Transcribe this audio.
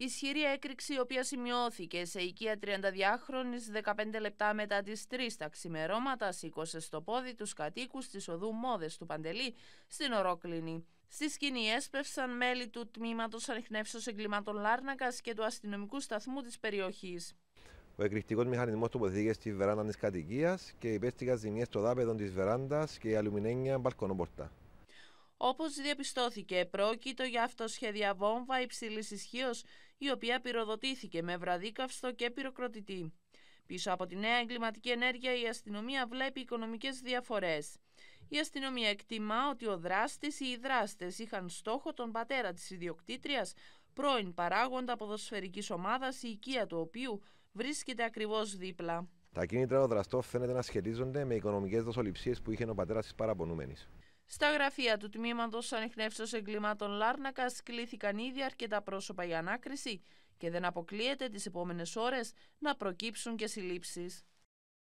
Ισχυρή έκρηξη η οποία σημειώθηκε σε οικία 32χρονης 15 λεπτά μετά τις 3 τα ξημερώματα σήκωσε στο πόδι τους κατοίκους της οδού Μόδες του Παντελή στην Ορόκληνη. Στη σκηνή έσπευσαν μέλη του τμήματος ανιχνεύσεως εγκλημάτων Λάρνακας και του αστυνομικού σταθμού της περιοχής. Ο εκρηκτικός μηχανισμός τοποθετήθηκε στη βεράντα της κατοικίας και υπέστηκαν ζημιέ στο δάπεδο της βεράντας και η αλουμινένια μπαλκονοπορτά. Όπως διαπιστώθηκε, πρόκειτο για αυτοσχέδια βόμβα υψηλής ισχύως, η οποία πυροδοτήθηκε με βραδίκαυστο και πυροκροτητή. Πίσω από τη νέα εγκληματική ενέργεια, η αστυνομία βλέπει οικονομικές διαφορές. Η αστυνομία εκτιμά ότι ο δράστης ή οι δράστες είχαν στόχο τον πατέρα της ιδιοκτήτριας, πρώην παράγοντα ποδοσφαιρικής ομάδας, η οικία του οποίου βρίσκεται ακριβώς δίπλα. Τα κίνητρα των δραστών φαίνεται να σχετίζονται με οικονομικές δοσοληψίες που είχε ο πατέρας της παραπονούμενης. Στα γραφεία του τμήματος ανιχνεύσεω εγκλημάτων Λάρνακας κλήθηκαν ήδη αρκετά πρόσωπα για ανάκριση και δεν αποκλείεται τις επόμενες ώρες να προκύψουν και συλλήψεις.